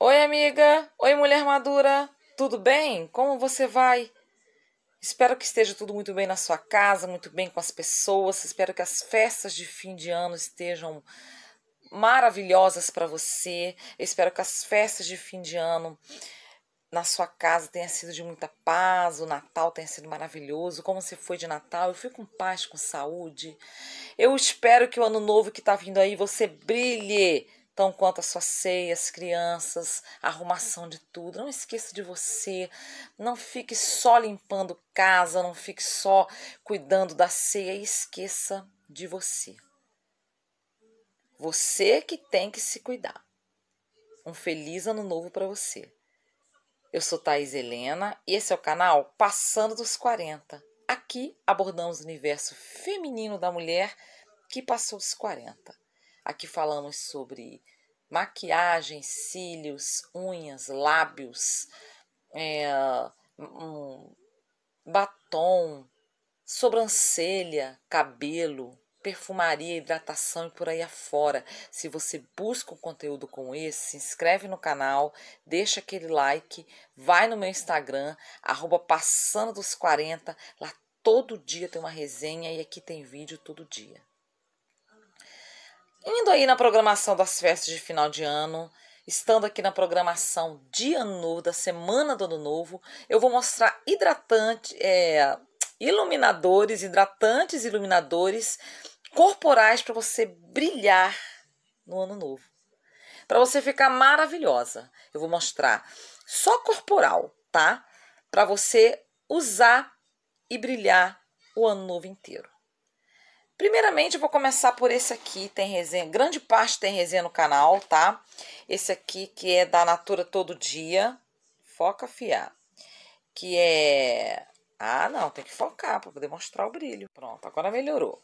Oi, amiga! Oi, mulher madura! Tudo bem? Como você vai? Espero que esteja tudo muito bem na sua casa, muito bem com as pessoas. Espero que as festas de fim de ano estejam maravilhosas para você. Eu espero que as festas de fim de ano na sua casa tenha sido de muita paz, o Natal tenha sido maravilhoso, como você foi de Natal, eu fui com paz, com saúde. Eu espero que o ano novo que está vindo aí você brilhe tão quanto as suas ceias, crianças, arrumação de tudo. Não esqueça de você. Não fique só limpando casa, não fique só cuidando da ceia. Esqueça de você. Você que tem que se cuidar. Um feliz ano novo para você. Eu sou Thais Helena e esse é o canal Passando dos 40. Aqui abordamos o universo feminino da mulher que passou dos 40. Aqui falamos sobre maquiagem, cílios, unhas, lábios, é, um, batom, sobrancelha, cabelo, perfumaria, hidratação e por aí afora. Se você busca um conteúdo como esse, se inscreve no canal, deixa aquele like, vai no meu Instagram, arroba passando dos 40, lá todo dia tem uma resenha e aqui tem vídeo todo dia. Indo aí na programação das festas de final de ano, Estando aqui na programação de ano novo, da semana do ano novo, eu vou mostrar hidratante, é, iluminadores, hidratantes iluminadores corporais para você brilhar no ano novo. Para você ficar maravilhosa. Eu vou mostrar só corporal, tá? Para você usar e brilhar o ano novo inteiro. Primeiramente, eu vou começar por esse aqui, tem resenha, grande parte tem resenha no canal, tá? Esse aqui que é da Natura Todo Dia, foca fiar, que é... Ah, não, tem que focar para poder mostrar o brilho. Pronto, agora melhorou.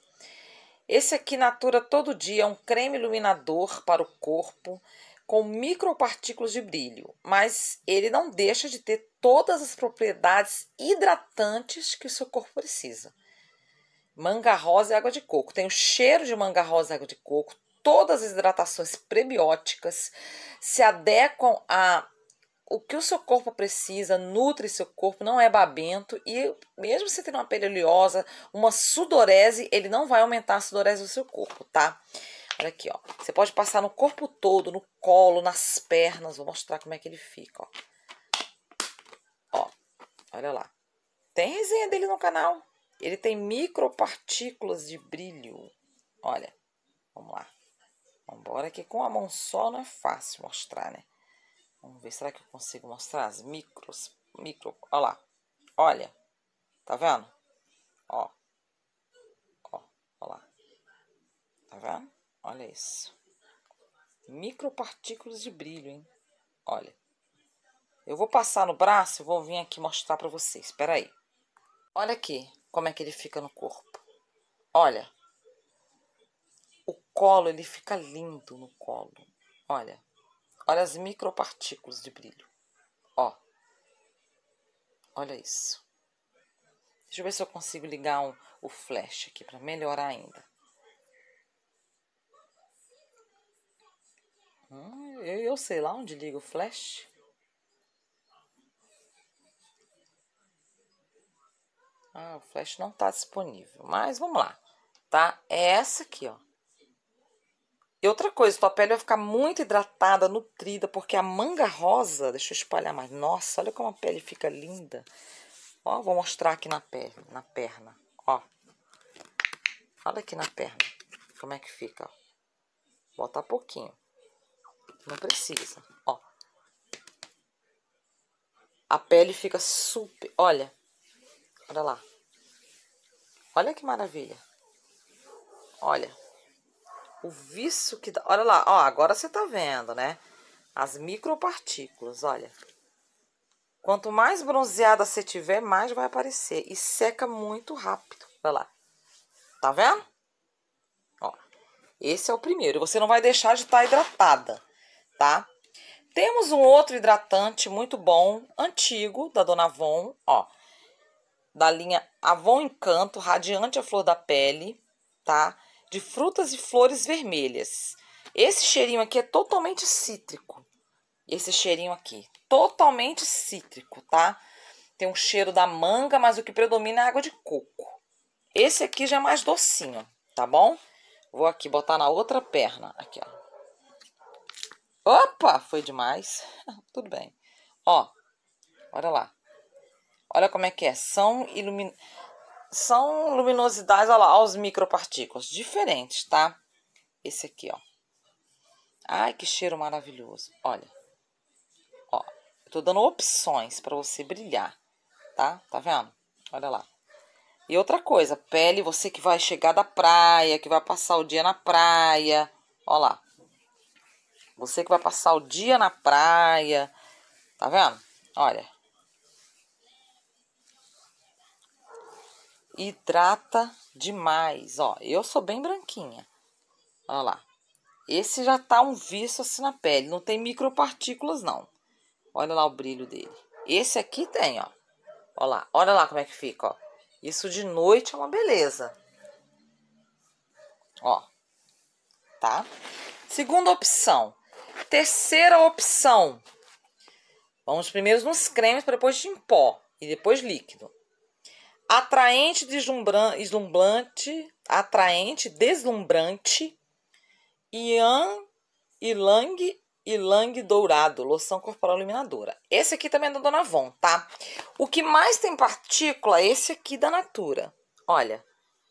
Esse aqui Natura Todo Dia é um creme iluminador para o corpo com micropartículas de brilho, mas ele não deixa de ter todas as propriedades hidratantes que o seu corpo precisa. Manga rosa e é água de coco. Tem o cheiro de manga rosa e água de coco. Todas as hidratações prebióticas se adequam a o que o seu corpo precisa, nutre seu corpo, não é babento. E mesmo você ter uma pele oleosa, uma sudorese, ele não vai aumentar a sudorese do seu corpo, tá? Olha aqui, ó. Você pode passar no corpo todo, no colo, nas pernas. Vou mostrar como é que ele fica, ó. Ó, olha lá. Tem resenha dele no canal. Ele tem micropartículas de brilho. Olha, vamos lá. Vamos embora que com a mão só não é fácil mostrar, né? Vamos ver, será que eu consigo mostrar as micros? Micro, olha lá. Olha, tá vendo? Ó, ó, ó lá. Tá vendo? Olha isso. Micropartículas de brilho, hein? Olha. Eu vou passar no braço e vou vir aqui mostrar pra vocês. Espera aí. Olha aqui como é que ele fica no corpo. Olha. O colo, ele fica lindo no colo. Olha. Olha as micropartículas de brilho. Ó. Olha isso. Deixa eu ver se eu consigo ligar um, o flash aqui para melhorar ainda. Hum, eu, eu sei lá onde liga o flash. Ah, o flash não está disponível, mas vamos lá, tá? É essa aqui, ó. E outra coisa, tua pele vai ficar muito hidratada, nutrida, porque a manga rosa, deixa eu espalhar mais. Nossa, olha como a pele fica linda. Ó, vou mostrar aqui na pele, na perna, ó. Olha aqui na perna, como é que fica, ó. Bota pouquinho. Não precisa, ó. A pele fica super, olha. Olha lá. Olha que maravilha. Olha. O vício que dá. Olha lá, ó, agora você tá vendo, né? As micropartículas, olha. Quanto mais bronzeada você tiver, mais vai aparecer. E seca muito rápido. Olha lá. Tá vendo? Ó. Esse é o primeiro. Você não vai deixar de estar tá hidratada, tá? Temos um outro hidratante muito bom, antigo, da Dona Avon, ó. Da linha Avon Encanto, radiante à flor da pele, Tá? de frutas e flores vermelhas. Esse cheirinho aqui é totalmente cítrico. Esse cheirinho aqui, totalmente cítrico, tá? Tem um cheiro da manga, mas o que predomina é água de coco. Esse aqui já é mais docinho, tá bom? Vou aqui botar na outra perna, aqui, ó. Opa, foi demais. Tudo bem. Ó, olha lá. Olha como é que é. São iluminados são luminosidades, olha lá, aos micropartículas diferentes, tá? Esse aqui, ó. Ai, que cheiro maravilhoso. Olha. Ó, eu tô dando opções para você brilhar, tá? Tá vendo? Olha lá. E outra coisa, pele, você que vai chegar da praia, que vai passar o dia na praia, ó lá. Você que vai passar o dia na praia, tá vendo? Olha, hidrata demais. Ó, eu sou bem branquinha. Olha lá. Esse já tá um viço assim na pele. Não tem micropartículas, não. Olha lá o brilho dele. Esse aqui tem, ó. Olha lá. Olha lá como é que fica, ó. Isso de noite é uma beleza. Ó. Tá? Segunda opção. Terceira opção. Vamos primeiro nos cremes, para depois em pó e depois líquido atraente, deslumbrante, atraente, deslumbrante, Ian Ilang Ilang Dourado, loção corporal iluminadora. Esse aqui também é da Dona Von, tá? O que mais tem partícula é esse aqui da Natura. Olha,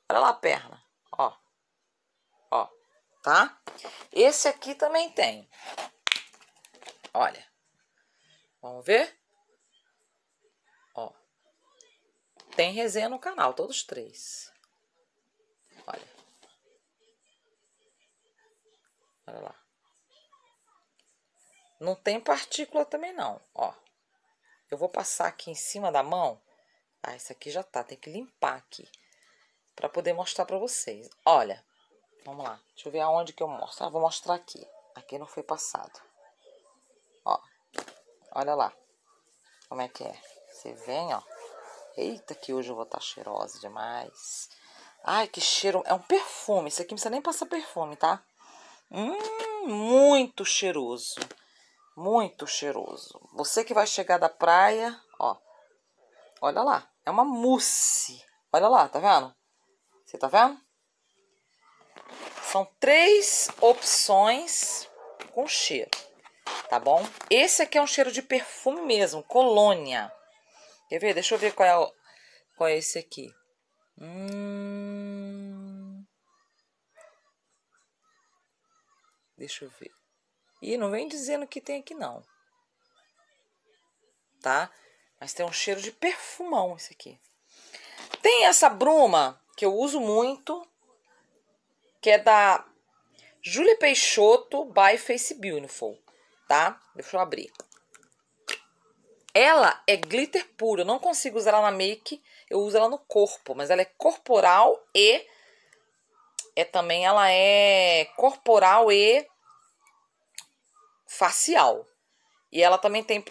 olha lá a perna, ó, ó, tá? Esse aqui também tem. Olha, vamos ver? Tem resenha no canal, todos três. Olha. Olha lá. Não tem partícula também não, ó. Eu vou passar aqui em cima da mão. Ah, isso aqui já tá, tem que limpar aqui. Pra poder mostrar pra vocês. Olha, vamos lá. Deixa eu ver aonde que eu mostro. Ah, vou mostrar aqui. Aqui não foi passado. Ó, olha lá. Como é que é. Você vem, ó. Eita, que hoje eu vou estar tá cheirosa demais. Ai, que cheiro. É um perfume. Isso aqui não precisa nem passar perfume, tá? Hum, muito cheiroso. Muito cheiroso. Você que vai chegar da praia, ó. Olha lá. É uma mousse. Olha lá, tá vendo? Você tá vendo? São três opções com cheiro, tá bom? Esse aqui é um cheiro de perfume mesmo, colônia. Quer ver? Deixa eu ver qual é, o, qual é esse aqui. Hum... Deixa eu ver. E não vem dizendo que tem aqui, não. Tá? Mas tem um cheiro de perfumão esse aqui. Tem essa bruma que eu uso muito, que é da Julie Peixoto by Face Beautiful, tá? Deixa eu abrir. Ela é glitter puro. Eu não consigo usar ela na make. Eu uso ela no corpo. Mas ela é corporal e... É também, ela é corporal e facial. E ela também tem,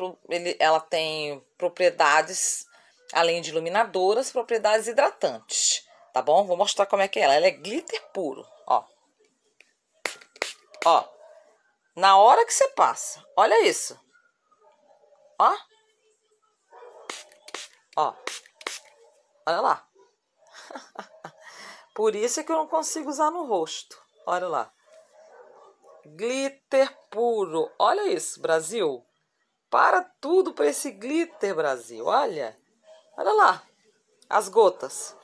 ela tem propriedades, além de iluminadoras, propriedades hidratantes. Tá bom? Vou mostrar como é que é ela. Ela é glitter puro, ó. Ó. Na hora que você passa. Olha isso. Ó. Ó. Olha lá. Por isso é que eu não consigo usar no rosto. Olha lá. Glitter puro. Olha isso, Brasil. Para tudo para esse glitter, Brasil. Olha. Olha lá. As gotas.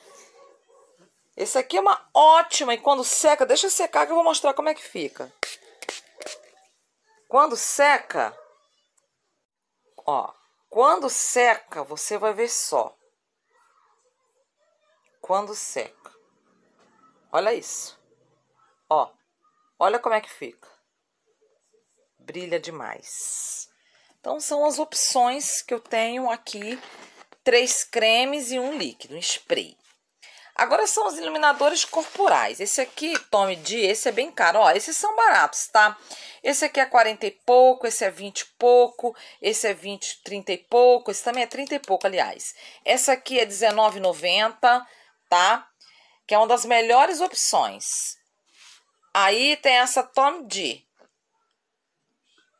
Esse aqui é uma ótima e quando seca, deixa secar que eu vou mostrar como é que fica. Quando seca, ó, quando seca, você vai ver só. Quando seca. Olha isso. Ó, olha como é que fica. Brilha demais. Então, são as opções que eu tenho aqui. Três cremes e um líquido, um spray. Agora são os iluminadores corporais. Esse aqui, Tome de, esse é bem caro. Ó, esses são baratos, tá? Esse aqui é 40 e pouco, esse é 20 e pouco, esse é 20, 30 e pouco, esse também é 30 e pouco, aliás. Essa aqui é 19,90, tá? Que é uma das melhores opções. Aí tem essa Tom D.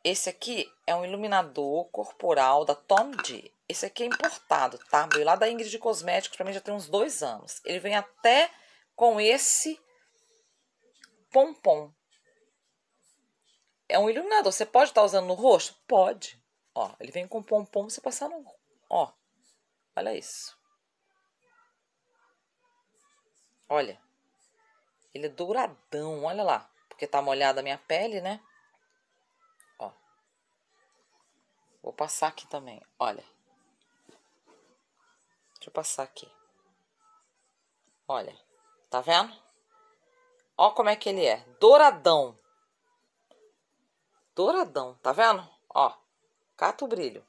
Esse aqui é um iluminador corporal da Tom D. Esse aqui é importado, tá? Veio lá da Ingrid de Cosméticos, pra mim já tem uns dois anos. Ele vem até com esse pompom. É um iluminador. Você pode estar tá usando no rosto? Pode. Ó, ele vem com pompom, você passar no... Ó, olha isso. Olha. Ele é douradão, olha lá. Porque tá molhada a minha pele, né? Ó. Vou passar aqui também, olha. Deixa eu passar aqui. Olha, tá vendo? Ó como é que ele é, douradão. Douradão, tá vendo? Ó, cata o brilho.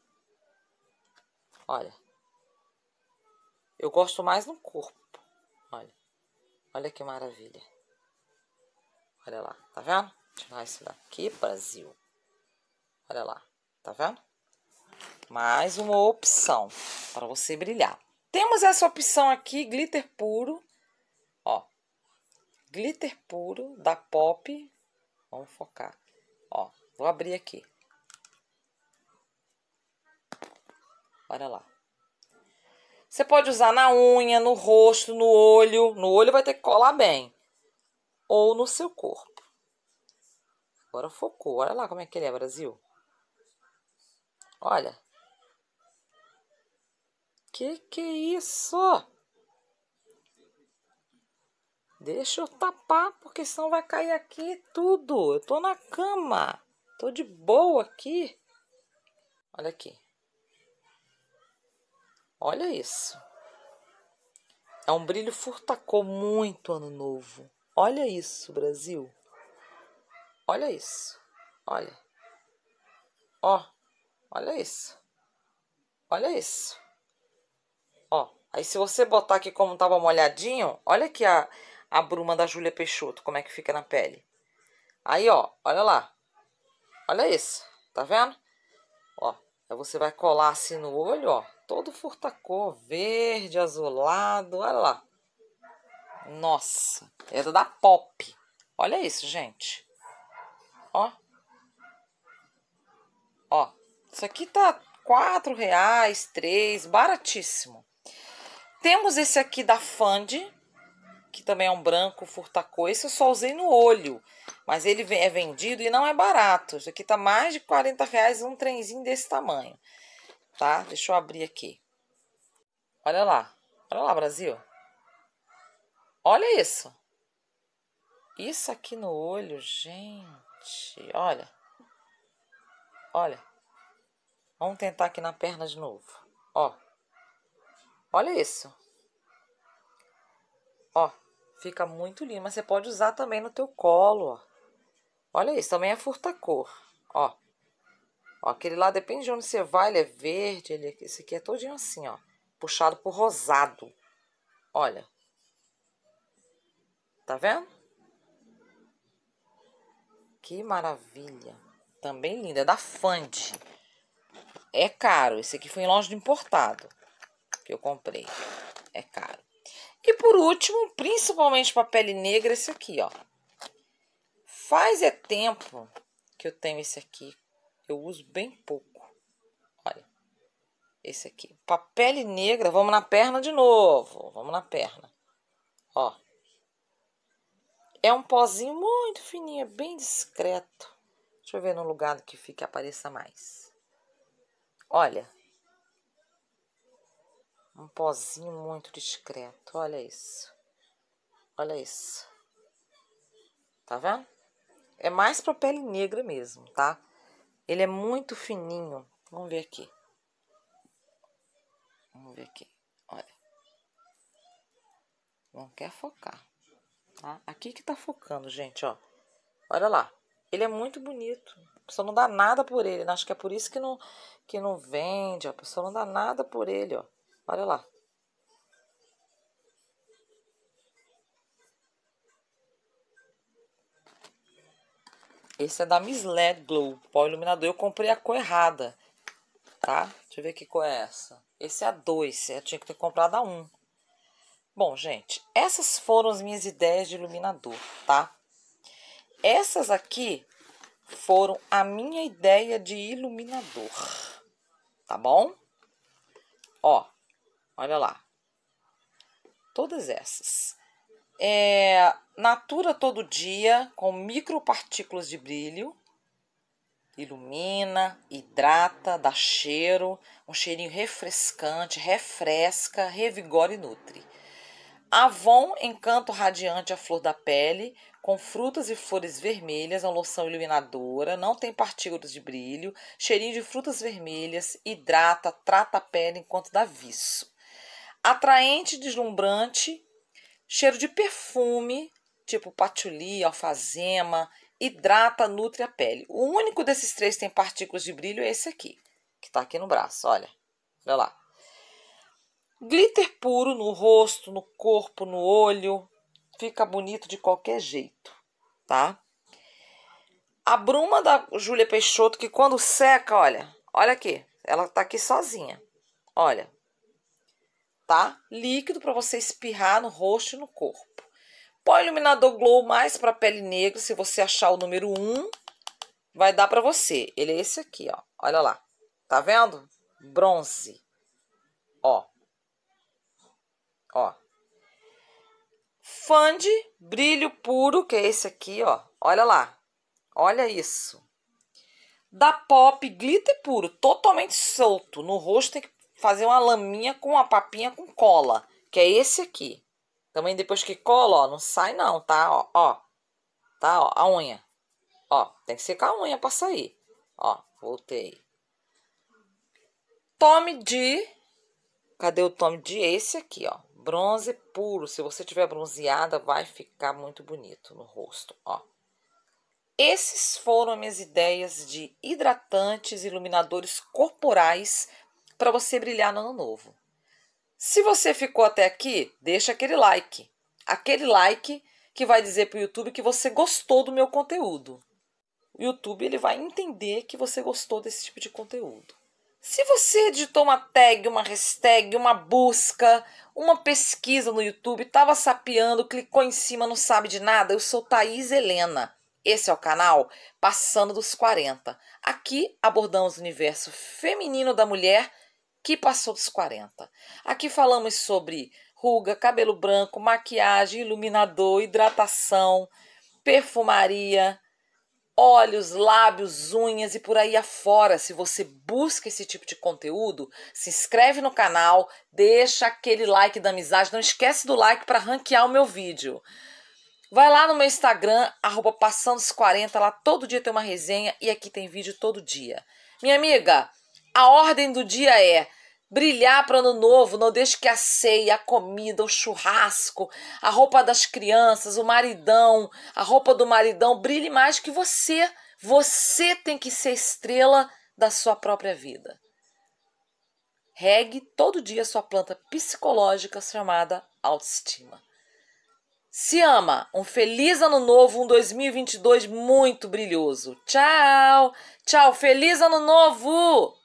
Olha. Eu gosto mais no corpo. Olha. Olha que maravilha. Olha lá, tá vendo? Tirar isso daqui, Brasil. Olha lá, tá vendo? Mais uma opção para você brilhar. Temos essa opção aqui, glitter puro. Ó, glitter puro da Pop. Vamos focar. Ó, vou abrir aqui. Olha lá. Você pode usar na unha, no rosto, no olho. No olho vai ter que colar bem. Ou no seu corpo. Agora focou. Olha lá como é que ele é, Brasil. Olha. Que que é isso? Deixa eu tapar, porque senão vai cair aqui tudo. Eu tô na cama. Tô de boa aqui. Olha aqui. Olha isso. É um brilho furtacô muito ano novo. Olha isso, Brasil. Olha isso. Olha. Ó. Olha isso. Olha isso. Aí se você botar aqui como tava molhadinho, olha aqui a, a bruma da Júlia Peixoto, como é que fica na pele. Aí, ó, olha lá. Olha isso, tá vendo? Ó, aí você vai colar assim no olho, ó, todo furtacor, verde, azulado, olha lá. Nossa, era é da Pop. Olha isso, gente. Ó. Ó, isso aqui tá quatro reais, três, baratíssimo. Temos esse aqui da Fund, que também é um branco furtacô. Esse eu só usei no olho, mas ele é vendido e não é barato. Isso aqui tá mais de 40 reais um trenzinho desse tamanho, tá? Deixa eu abrir aqui. Olha lá, olha lá, Brasil. Olha isso. Isso aqui no olho, gente. Olha. Olha. Vamos tentar aqui na perna de novo. Ó. Olha isso. Ó, fica muito lindo, mas você pode usar também no teu colo, ó. Olha isso, também é furtacor, ó. ó. Aquele lá, depende de onde você vai, ele é verde, ele, é esse aqui é todinho assim, ó. Puxado por rosado. Olha. Tá vendo? Que maravilha. Também linda, é da Fand. É caro, esse aqui foi em loja de importado que eu comprei. É caro. E por último, principalmente para pele negra, esse aqui, ó. Faz é tempo que eu tenho esse aqui. Eu uso bem pouco. Olha, esse aqui. Para pele negra, vamos na perna de novo. Vamos na perna. Ó. É um pozinho muito fininho, é bem discreto. Deixa eu ver no lugar que fica apareça mais. Olha, um pozinho muito discreto. Olha isso. Olha isso. Tá vendo? É mais pra pele negra mesmo, tá? Ele é muito fininho. Vamos ver aqui. Vamos ver aqui. Olha. Não quer focar. Tá? Aqui que tá focando, gente, ó. Olha lá. Ele é muito bonito. A pessoa não dá nada por ele. Né? Acho que é por isso que não, que não vende. Ó. A pessoa não dá nada por ele, ó. Olha lá. Esse é da Miss LED Glow, pó iluminador. Eu comprei a cor errada, tá? Deixa eu ver que cor é essa. Esse é a 2, é, eu tinha que ter comprado a 1. Um. Bom, gente, essas foram as minhas ideias de iluminador, tá? Essas aqui foram a minha ideia de iluminador, tá bom? Ó, Olha lá. Todas essas. É, natura todo dia com micropartículas de brilho. Ilumina, hidrata, dá cheiro, um cheirinho refrescante, refresca, revigora e nutre. Avon Encanto Radiante à Flor da Pele, com frutas e flores vermelhas, uma loção iluminadora, não tem partículas de brilho, cheirinho de frutas vermelhas, hidrata, trata a pele enquanto dá viço atraente deslumbrante, cheiro de perfume, tipo patchouli, alfazema, hidrata, nutre a pele. O único desses três tem partículas de brilho é esse aqui, que tá aqui no braço, olha. Olha lá. Glitter puro no rosto, no corpo, no olho, fica bonito de qualquer jeito, tá? A bruma da Júlia Peixoto, que quando seca, olha, olha aqui, ela tá aqui sozinha. Olha, tá? Líquido para você espirrar no rosto e no corpo. Põe o iluminador glow mais para pele negra, se você achar o número 1, vai dar para você. Ele é esse aqui, ó. Olha lá. Tá vendo? Bronze. Ó. Ó. Fande brilho puro, que é esse aqui, ó. Olha lá. Olha isso. Da Pop glitter puro, totalmente solto. No rosto tem que fazer uma laminha com uma papinha com cola, que é esse aqui. Também depois que cola, ó, não sai não, tá? Ó, ó tá? Ó, a unha. Ó, tem que secar a unha para sair. Ó, voltei. Tome de... Cadê o tome de? Esse aqui, ó. Bronze puro. Se você tiver bronzeada, vai ficar muito bonito no rosto, ó. Esses foram minhas ideias de hidratantes, iluminadores corporais para você brilhar no ano novo. Se você ficou até aqui, deixa aquele like. Aquele like que vai dizer para o YouTube que você gostou do meu conteúdo. O YouTube ele vai entender que você gostou desse tipo de conteúdo. Se você digitou uma tag, uma hashtag, uma busca, uma pesquisa no YouTube, estava sapeando, clicou em cima, não sabe de nada, eu sou Thaís Helena. Esse é o canal Passando dos 40. Aqui abordamos o universo feminino da mulher que passou dos 40. Aqui falamos sobre ruga, cabelo branco, maquiagem, iluminador, hidratação, perfumaria, olhos, lábios, unhas e por aí afora. Se você busca esse tipo de conteúdo, se inscreve no canal, deixa aquele like da amizade, não esquece do like para ranquear o meu vídeo. Vai lá no meu Instagram, arroba passando 40, lá todo dia tem uma resenha e aqui tem vídeo todo dia. Minha amiga, a ordem do dia é brilhar para o ano novo, não deixe que a ceia, a comida, o churrasco, a roupa das crianças, o maridão, a roupa do maridão brilhe mais que você. Você tem que ser estrela da sua própria vida. Regue todo dia sua planta psicológica chamada autoestima. Se ama, um feliz ano novo, um 2022 muito brilhoso. Tchau! Tchau, feliz ano novo!